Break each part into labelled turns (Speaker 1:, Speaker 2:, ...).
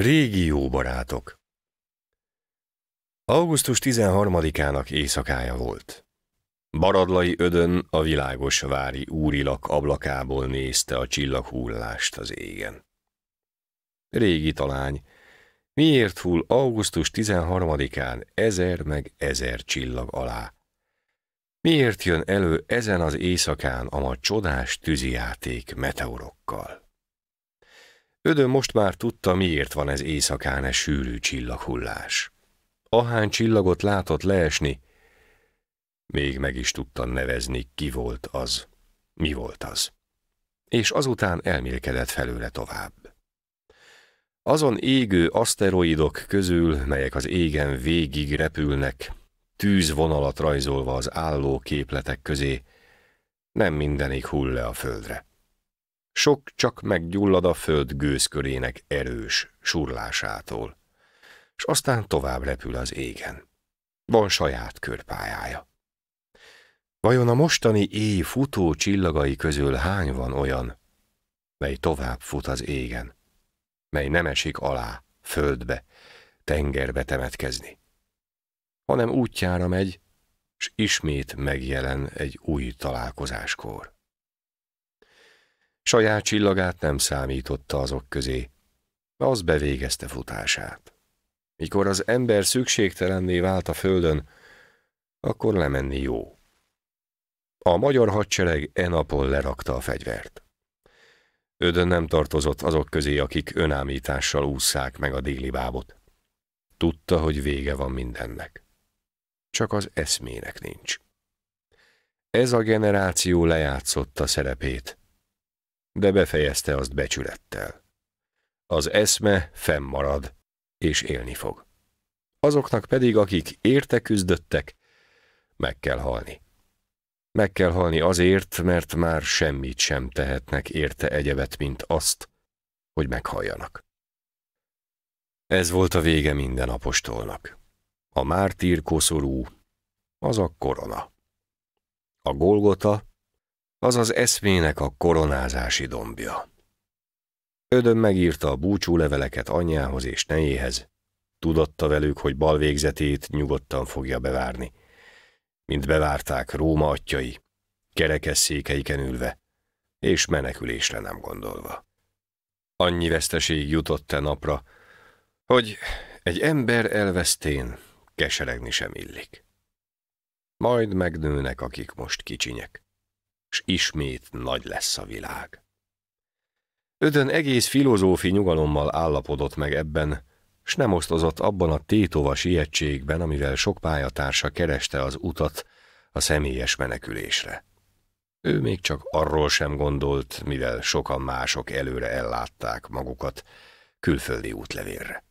Speaker 1: Régi jó barátok Augusztus 13-ának éjszakája volt. Baradlai ödön a világos vári úrilak ablakából nézte a csillaghullást az égen. Régi talány, miért hull augusztus 13-án ezer meg ezer csillag alá? Miért jön elő ezen az éjszakán a ma csodás tűzijáték meteorokkal? Ödő most már tudta, miért van ez éjszakán e sűrű csillaghullás. Ahány csillagot látott leesni, még meg is tudta nevezni, ki volt az, mi volt az. És azután elmélkedett felőle tovább. Azon égő aszteroidok közül, melyek az égen végig repülnek, tűzvonalat rajzolva az álló képletek közé, nem mindenik hull le a földre sok csak meggyullad a föld gőzkörének erős surlásától, és aztán tovább repül az égen. Van saját körpályája. Vajon a mostani éj futó csillagai közül hány van olyan, mely tovább fut az égen, mely nem esik alá, földbe, tengerbe temetkezni, hanem útjára megy, és ismét megjelen egy új találkozáskor. Saját csillagát nem számította azok közé. Az bevégezte futását. Mikor az ember szükségtelenné vált a földön, akkor lemenni jó. A magyar hadsereg e napon lerakta a fegyvert. Ödön nem tartozott azok közé, akik önámítással ússzák meg a déli bábot. Tudta, hogy vége van mindennek. Csak az eszmének nincs. Ez a generáció lejátszotta szerepét, de befejezte azt becsülettel. Az eszme fennmarad, és élni fog. Azoknak pedig, akik érte küzdöttek, meg kell halni. Meg kell halni azért, mert már semmit sem tehetnek érte egyebet, mint azt, hogy meghalljanak. Ez volt a vége minden apostolnak. A mártír koszorú, az a korona. A Golgota, az az eszmének a koronázási dombja. Ödön megírta a búcsú leveleket anyjához és nejéhez, tudatta velük, hogy bal végzetét nyugodtan fogja bevárni, mint bevárták Róma atyai, kerekesszékeiken ülve, és menekülésre nem gondolva. Annyi veszteség jutott e napra, hogy egy ember elvesztén keseregni sem illik. Majd megnőnek, akik most kicsinyek s ismét nagy lesz a világ. Ödön egész filozófi nyugalommal állapodott meg ebben, s nem osztozott abban a tétovas ijegységben, amivel sok pályatársa kereste az utat a személyes menekülésre. Ő még csak arról sem gondolt, mivel sokan mások előre ellátták magukat külföldi útlevérre.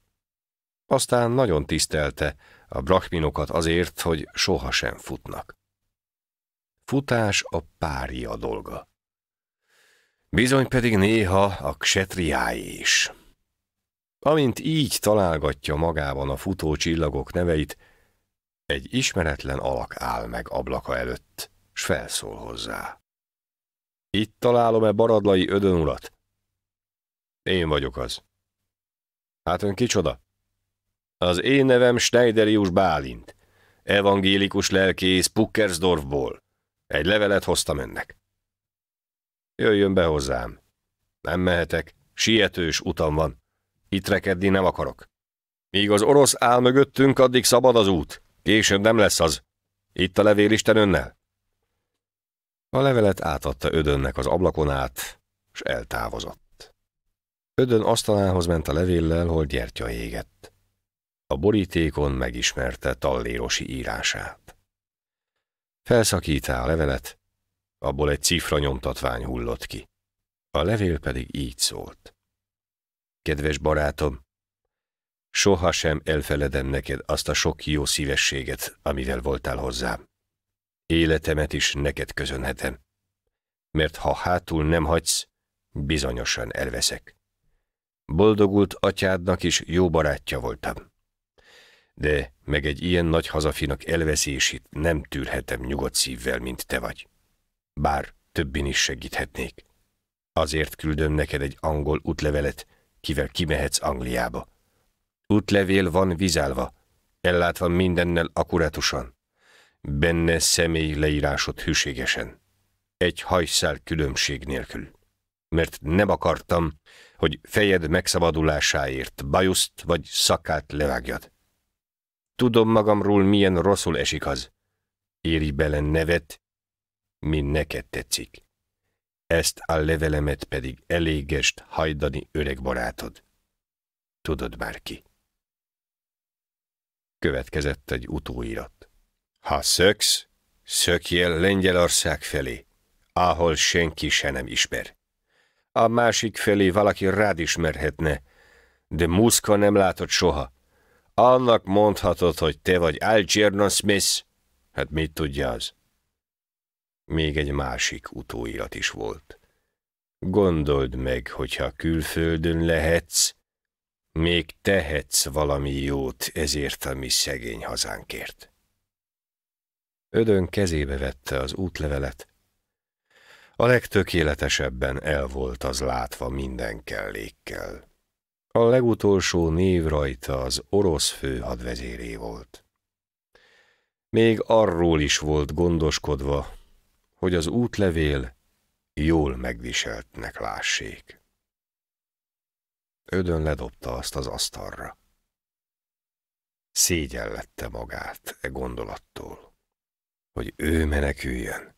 Speaker 1: Aztán nagyon tisztelte a brahminokat azért, hogy sohasem futnak futás a párja dolga. Bizony pedig néha a ksetriáé is. Amint így találgatja magában a futó csillagok neveit, egy ismeretlen alak áll meg ablaka előtt, s felszól hozzá. Itt találom-e baradlai ödönurat? Én vagyok az. Hát ön kicsoda? Az én nevem Schneiderius Bálint, evangélikus lelkész Puckersdorfból. Egy levelet hoztam önnek. Jöjjön be hozzám. Nem mehetek, sietős utam van. Itt rekedni nem akarok. Míg az orosz áll mögöttünk, addig szabad az út. Később nem lesz az. Itt a levél Isten önnel. A levelet átadta Ödönnek az ablakon át, s eltávozott. Ödön asztalához ment a levéllel, hol gyertya égett. A borítékon megismerte Tallérosi írását. Felszakítá a levelet, abból egy cifra nyomtatvány hullott ki. A levél pedig így szólt. Kedves barátom, sohasem elfeledem neked azt a sok jó szívességet, amivel voltál hozzám. Életemet is neked közönhetem, mert ha hátul nem hagysz, bizonyosan elveszek. Boldogult atyádnak is jó barátja voltam de meg egy ilyen nagy hazafinak elveszését nem tűrhetem nyugodt szívvel, mint te vagy. Bár többin is segíthetnék. Azért küldöm neked egy angol útlevelet, kivel kimehetsz Angliába. Útlevél van vizálva, ellátva mindennel akuratusan. Benne személy leírásod hűségesen. Egy hajszál különbség nélkül. Mert nem akartam, hogy fejed megszabadulásáért bajuszt vagy szakát levágjad. Tudom magamról, milyen rosszul esik az. Írj bele nevet, mi neked tetszik. Ezt a levelemet pedig elégest hajdani öreg barátod. Tudod bárki. Következett egy utóirat. Ha szöksz, szökjél Lengyelország felé, ahol senki se nem ismer. A másik felé valaki rád ismerhetne, de Muszka nem látott soha annak mondhatod, hogy te vagy Algernon Smith, hát mit tudja az? Még egy másik utóirat is volt. Gondold meg, hogyha külföldön lehetsz, még tehetsz valami jót ezért a mi szegény hazánkért. Ödön kezébe vette az útlevelet. A legtökéletesebben el volt az látva minden kellékkel. A legutolsó név rajta az orosz főhadvezéré volt. Még arról is volt gondoskodva, hogy az útlevél jól megviseltnek lássék. Ödön ledobta azt az asztalra. Szégyellette magát e gondolattól, hogy ő meneküljön.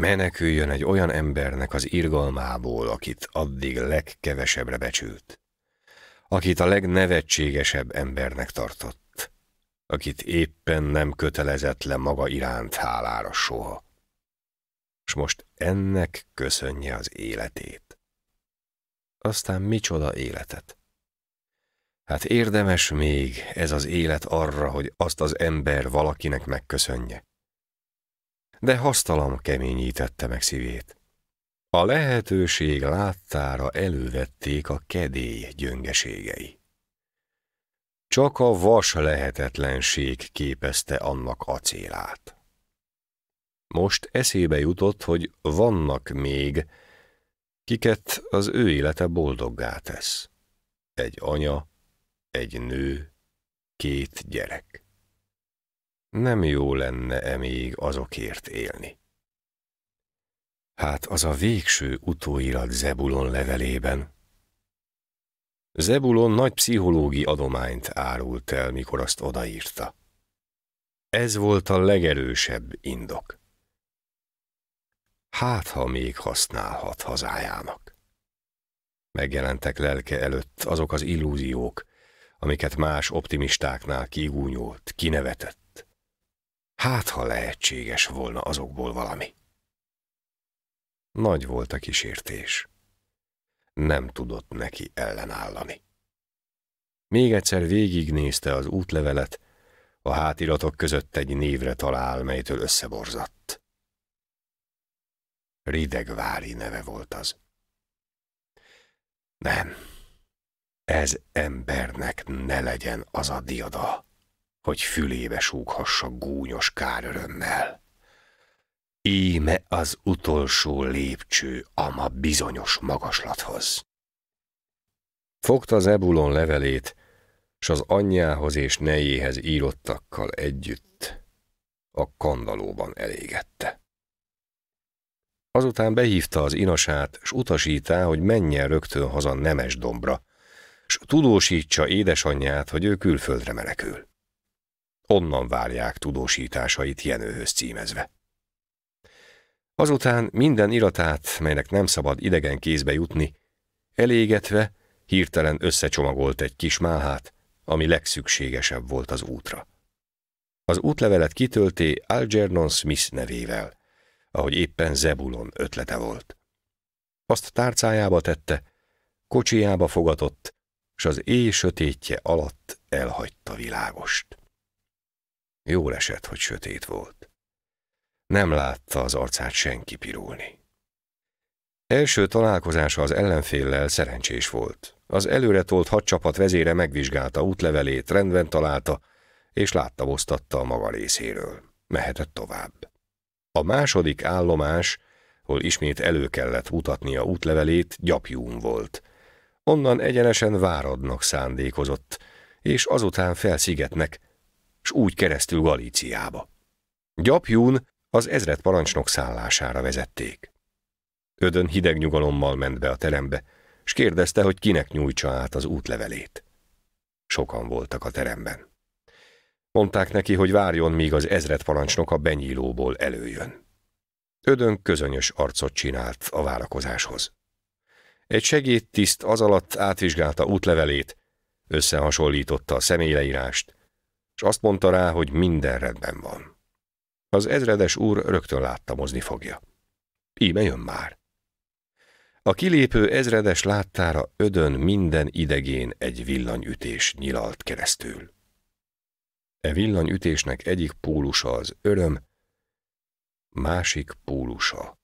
Speaker 1: Meneküljön egy olyan embernek az irgalmából, akit addig legkevesebbre becsült akit a legnevetségesebb embernek tartott, akit éppen nem kötelezett le maga iránt hálára soha. És most ennek köszönje az életét. Aztán micsoda életet? Hát érdemes még ez az élet arra, hogy azt az ember valakinek megköszönje. De hasztalam keményítette meg szívét. A lehetőség láttára elővették a kedély gyöngeségei. Csak a vas lehetetlenség képezte annak acélát. Most eszébe jutott, hogy vannak még, kiket az ő élete boldoggá tesz. Egy anya, egy nő, két gyerek. Nem jó lenne-e még azokért élni? hát az a végső utóirat Zebulon levelében. Zebulon nagy pszichológi adományt árult el, mikor azt odaírta. Ez volt a legerősebb indok. Hát, ha még használhat hazájának. Megjelentek lelke előtt azok az illúziók, amiket más optimistáknál kigúnyolt, kinevetett. Hát, ha lehetséges volna azokból valami. Nagy volt a kísértés. Nem tudott neki ellenállani. Még egyszer végignézte az útlevelet, a hátiratok között egy névre talál, melytől összeborzadt. Ridegvári neve volt az. Nem, ez embernek ne legyen az a diada, hogy fülébe súghassa gúnyos kár örömmel. Íme az utolsó lépcső ma bizonyos magaslathoz. Fogta az Ebulon levelét, s az anyjához és nejéhez írottakkal együtt a kandalóban elégette. Azután behívta az inasát, s utasítá, hogy menjen rögtön haza nemes dombra, s tudósítsa édesanyját, hogy ő külföldre menekül. Onnan várják tudósításait Jenőhöz címezve. Azután minden iratát, melynek nem szabad idegen kézbe jutni, elégetve hirtelen összecsomagolt egy kis málhát, ami legszükségesebb volt az útra. Az útlevelet kitölté Algernon Smith nevével, ahogy éppen Zebulon ötlete volt. Azt tárcájába tette, kocsijába fogatott, s az éj sötétje alatt elhagyta világost. Jó esett, hogy sötét volt nem látta az arcát senki pirulni. Első találkozása az ellenféllel szerencsés volt. Az előre tolt hadcsapat vezére megvizsgálta útlevelét, rendben találta, és osztatta a maga részéről. Mehetett tovább. A második állomás, hol ismét elő kellett a útlevelét, gyapjún volt. Onnan egyenesen váradnak szándékozott, és azután felszigetnek, s úgy keresztül Galíciába. Gyapjún az ezret parancsnok szállására vezették. Ödön hideg nyugalommal ment be a terembe, s kérdezte, hogy kinek nyújtsa át az útlevelét. Sokan voltak a teremben. Mondták neki, hogy várjon, míg az ezret parancsnok a benyílóból előjön. Ödön közönyös arcot csinált a várakozáshoz. Egy segédtiszt az alatt átvizsgálta útlevelét, összehasonlította a személyleírást, és azt mondta rá, hogy minden rendben van. Az ezredes úr rögtön látta mozni fogja. Íme jön már. A kilépő ezredes láttára ödön minden idegén egy villanyütés nyilalt keresztül. E villanyütésnek egyik pólusa az öröm, másik pólusa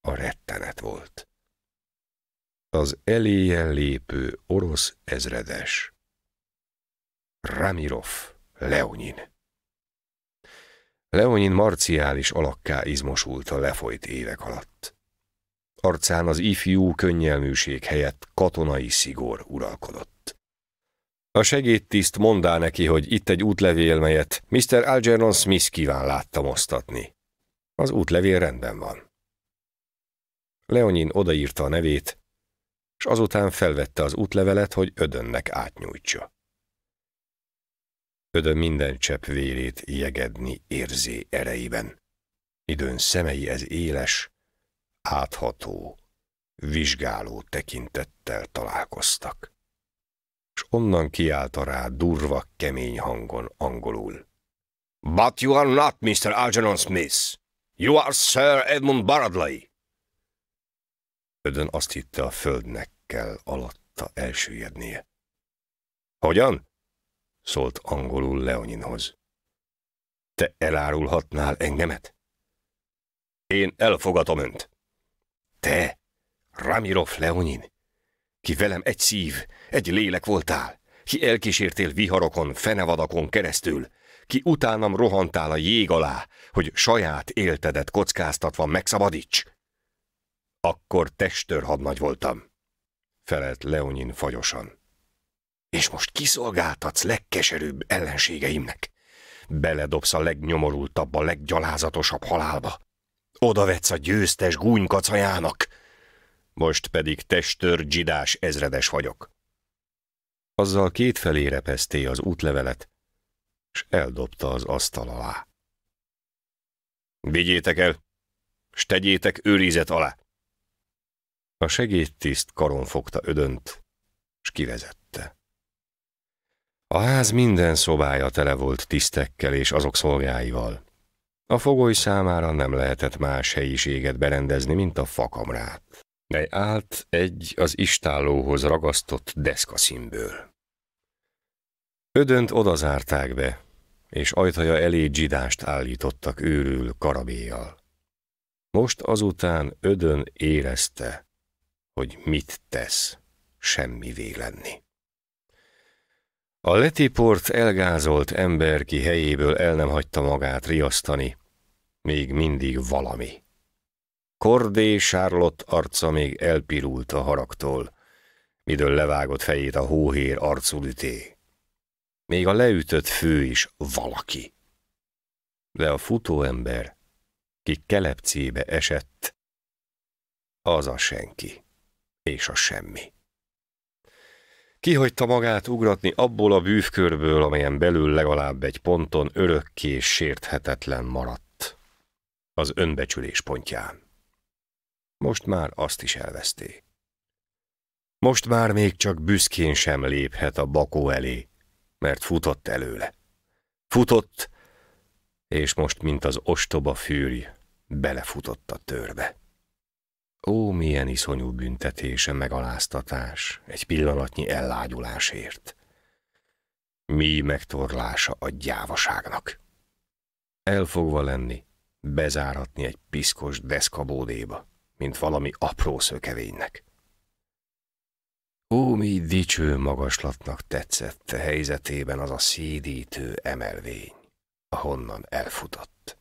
Speaker 1: a rettenet volt. Az eléje lépő orosz ezredes Ramirov Leonin. Leonin marciális alakká izmosult a lefolyt évek alatt. Arcán az ifjú könnyelműség helyett katonai szigor uralkodott. A segédtiszt mondá neki, hogy itt egy útlevél, melyet Mr. Algernon Smith kíván láttam osztatni. Az útlevél rendben van. Leonin odaírta a nevét, és azután felvette az útlevelet, hogy ödönnek átnyújtsa. Ödön minden csepp vérét jegedni érzi ereiben. Időn szemei ez éles, átható, vizsgáló tekintettel találkoztak. És onnan kiállt rá durva, kemény hangon angolul. But you are not Mr. Algernon Smith. You are Sir Edmund Baradley. Ödön azt hitte a földnek kell alatta elsüllyednie. Hogyan? szólt angolul Leoninhoz. Te elárulhatnál engemet? Én elfogatom önt. Te, Ramirov Leonin, ki velem egy szív, egy lélek voltál, ki elkísértél viharokon, fenevadakon keresztül, ki utánam rohantál a jég alá, hogy saját éltedet kockáztatva megszabadíts. Akkor testőrhadnagy voltam, felelt Leonin fagyosan és most kiszolgáltatsz legkeserűbb ellenségeimnek. Beledobsz a legnyomorultabb, a leggyalázatosabb halálba. Oda vetsz a győztes gúnykacajának. Most pedig testőr dzsidás ezredes vagyok. Azzal kétfelé repeszté az útlevelet, és eldobta az asztal alá. Vigyétek el, s tegyétek őrizet alá. A segédtiszt karon fogta ödönt, s kivezett. A ház minden szobája tele volt tisztekkel és azok szolgáival. A fogoly számára nem lehetett más helyiséget berendezni, mint a fakamrát, mely állt egy az istállóhoz ragasztott deszkaszínből. Ödönt odazárták be, és ajtaja elé dzsidást állítottak őrül karabéjjal. Most azután ödön érezte, hogy mit tesz semmi lenni. A letiport elgázolt ember ki helyéből el nem hagyta magát riasztani. Még mindig valami. Kordé Sárlott arca még elpirult a haragtól, midől levágott fejét a hóhér arculüté. Még a leütött fő is valaki. De a futóember, ki kelepcébe esett, az a senki és a semmi. Kihagyta magát ugratni abból a bűvkörből, amelyen belül legalább egy ponton örökké sérthetetlen maradt. Az önbecsülés pontján. Most már azt is elveszté. Most már még csak büszkén sem léphet a bakó elé, mert futott előle. Futott, és most, mint az ostoba fűrj, belefutott a törbe. Ó, milyen iszonyú büntetése, megaláztatás, egy pillanatnyi ellágyulásért. Mi megtorlása a gyávaságnak. Elfogva lenni, bezáratni egy piszkos deszkabódéba, mint valami apró szökevénynek. Ó, mi dicső magaslatnak tetszett helyzetében az a szédítő emelvény, ahonnan elfutott.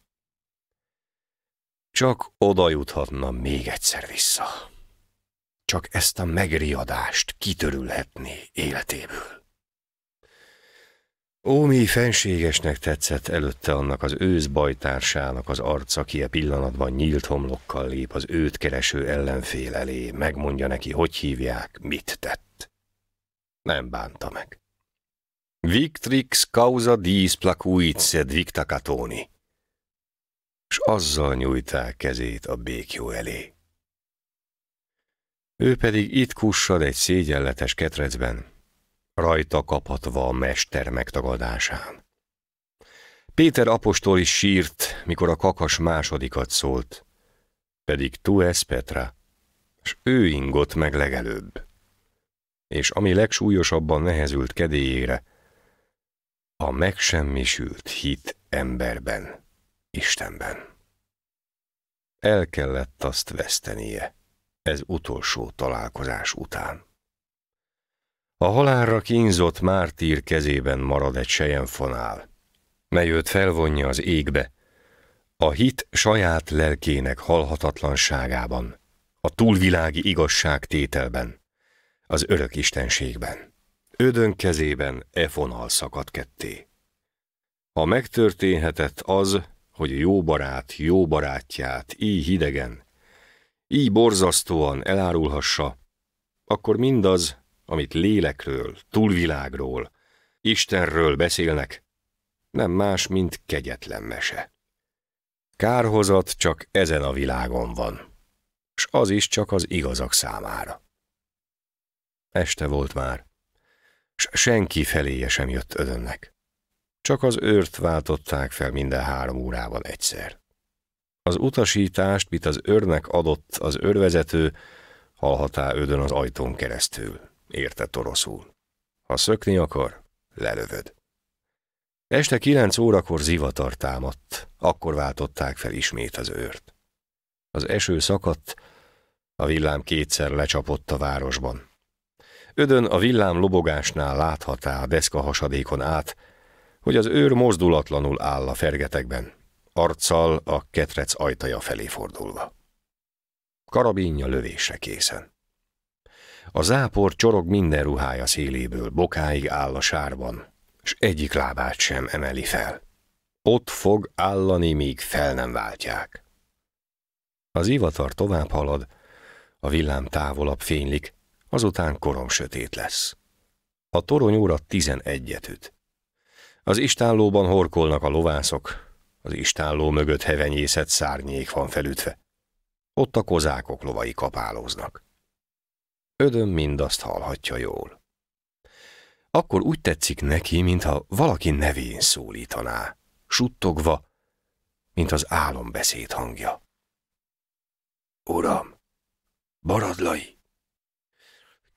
Speaker 1: Csak oda juthatna még egyszer vissza. Csak ezt a megriadást kitörülhetné életéből. Ómi fenségesnek tetszett előtte annak az őszbajtársának az arca, ki a e pillanatban nyílt homlokkal lép az őt kereső ellenfél elé, megmondja neki, hogy hívják, mit tett. Nem bánta meg. Victrix causa diis placuit sed victacatoni. catoni s azzal nyújták kezét a békjó elé. Ő pedig itt kussad egy szégyenletes ketrecben, rajta kaphatva a mester megtagadásán. Péter apostol is sírt, mikor a kakas másodikat szólt, pedig tu ez Petra, s ő ingott meg legelőbb. És ami legsúlyosabban nehezült kedélyére, a megsemmisült hit emberben. Istenben. El kellett azt vesztenie, ez utolsó találkozás után. A halálra kínzott mártír kezében marad egy sejenfonál, mely őt felvonja az égbe, a hit saját lelkének halhatatlanságában, a túlvilági igazság tételben, az örök istenségben. Ödön kezében e fonal szakad ketté. Ha megtörténhetett az, hogy jó barát, jó barátját, így hidegen, így borzasztóan elárulhassa, akkor mindaz, amit lélekről, túlvilágról, Istenről beszélnek, nem más, mint kegyetlen mese. Kárhozat csak ezen a világon van, s az is csak az igazak számára. Este volt már, s senki feléje sem jött ödönnek. Csak az őrt váltották fel minden három órával egyszer. Az utasítást, mit az őrnek adott az őrvezető, hallhatá ödön az ajtón keresztül, értett oroszul. Ha szökni akar, lelövöd. Este kilenc órakor zivatar támadt, akkor váltották fel ismét az őrt. Az eső szakadt, a villám kétszer lecsapott a városban. Ödön a villám lobogásnál láthatá a deszka hasadékon át, hogy az őr mozdulatlanul áll a fergetekben, arccal a ketrec ajtaja felé fordulva. Karabinja lövésre készen. A zápor csorog minden ruhája széléből, bokáig áll a sárban, s egyik lábát sem emeli fel. Ott fog állani, míg fel nem váltják. Az ivatar tovább halad, a villám távolabb fénylik, azután korom sötét lesz. A torony óra tizenegyet üt. Az istállóban horkolnak a lovászok, az istálló mögött hevenyészet szárnyék van felütve. Ott a kozákok lovai kapálóznak. Ödön mindazt hallhatja jól. Akkor úgy tetszik neki, mintha valaki nevén szólítaná, suttogva, mint az álombeszéd hangja. Uram, baradlai!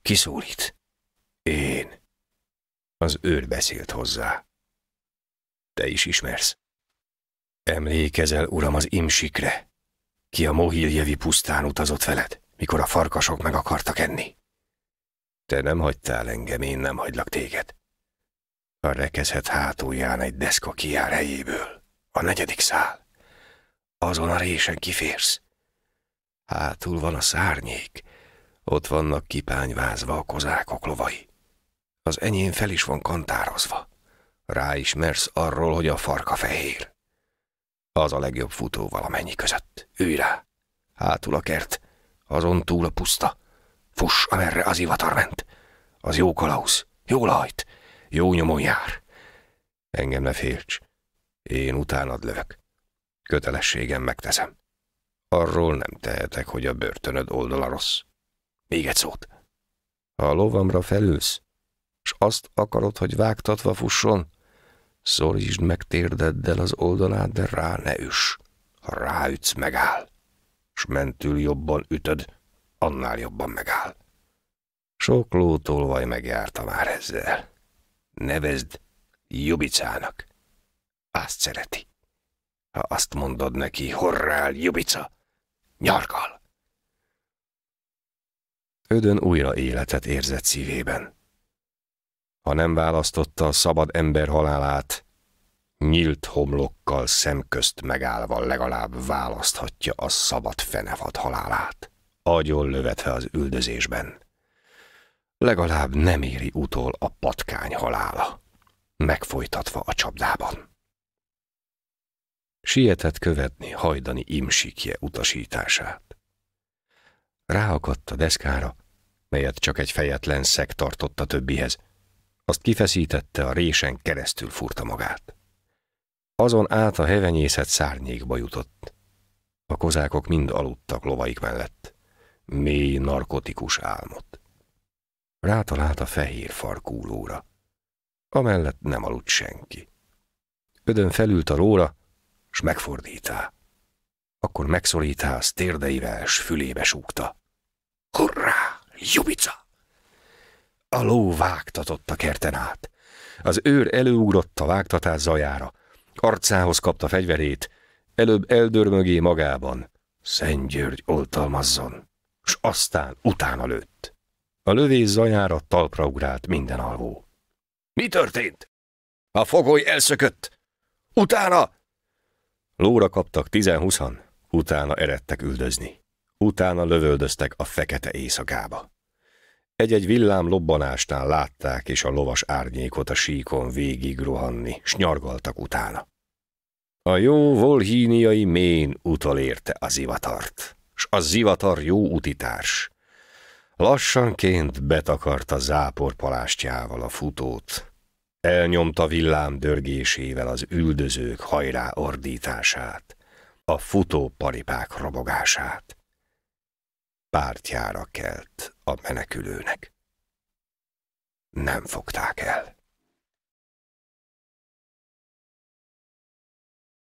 Speaker 1: Kiszólít. Én. Az őr beszélt hozzá te is ismersz. Emlékezel, uram, az imsikre, ki a Mohiljevi pusztán utazott veled, mikor a farkasok meg akartak enni. Te nem hagytál engem, én nem hagylak téged. A rekezhet hátulján egy deszka kiár helyéből, a negyedik szál. Azon a résen kiférsz. Hátul van a szárnyék, ott vannak kipányvázva a kozákok lovai. Az enyém fel is van kantározva. Ráismersz arról, hogy a farka fehér. Az a legjobb futó valamennyi között. Ülj rá! Hátul a kert, azon túl a puszta. Fuss, amerre az ivatar ment. Az jó kalauz, jó lajt, jó nyomon jár. Engem ne félts, én utánad lövök. Kötelességem megteszem. Arról nem tehetek, hogy a börtönöd oldala rossz. Még egy szót. a lovamra felülsz, s azt akarod, hogy vágtatva fusson, Szorítsd meg térdeddel az oldalát, de rá ne üss. Ha ráütsz, megáll. S mentül jobban ütöd, annál jobban megáll. Sok lótólvaj megjárta már ezzel. Nevezd Jubicának. Azt szereti. Ha azt mondod neki, horrál, Jubica, nyargal. Ödön újra életet érzett szívében ha nem választotta a szabad ember halálát, nyílt homlokkal szemközt megállva legalább választhatja a szabad fenevad halálát, agyon lövetve az üldözésben. Legalább nem éri utol a patkány halála, megfolytatva a csapdában. Sietett követni hajdani imsikje utasítását. Ráakadt a deszkára, melyet csak egy fejetlen szeg tartott a többihez, azt kifeszítette, a résen keresztül furta magát. Azon át a hevenyészet szárnyékba jutott. A kozákok mind aludtak lovaik mellett. Mély, narkotikus álmot. Rátalált a fehér farkúlóra. Amellett nem aludt senki. Ödön felült a róla, s megfordítá. Akkor megszorítá, az térdeivel, s fülébe súgta. Hurrá, jubica! A ló vágtatott a kerten át. Az őr előugrott a vágtatás zajára. Arcához kapta fegyverét, előbb eldörmögé magában. Szent György oltalmazzon. S aztán utána lőtt. A lövés zajára talpra ugrált minden alvó. Mi történt? A fogoly elszökött. Utána! Lóra kaptak tizenhuszan, utána eredtek üldözni. Utána lövöldöztek a fekete éjszakába. Egy-egy villám lobbanásnál látták és a lovas árnyékot a síkon végig rohanni, s nyargaltak utána. A jó volhíniai mén utolérte az zivatart, s a zivatar jó utitárs. Lassanként betakarta zápor palástjával a futót, elnyomta villám dörgésével az üldözők hajrá ordítását, a futó paripák robogását pártjára kelt a menekülőnek. Nem fogták el.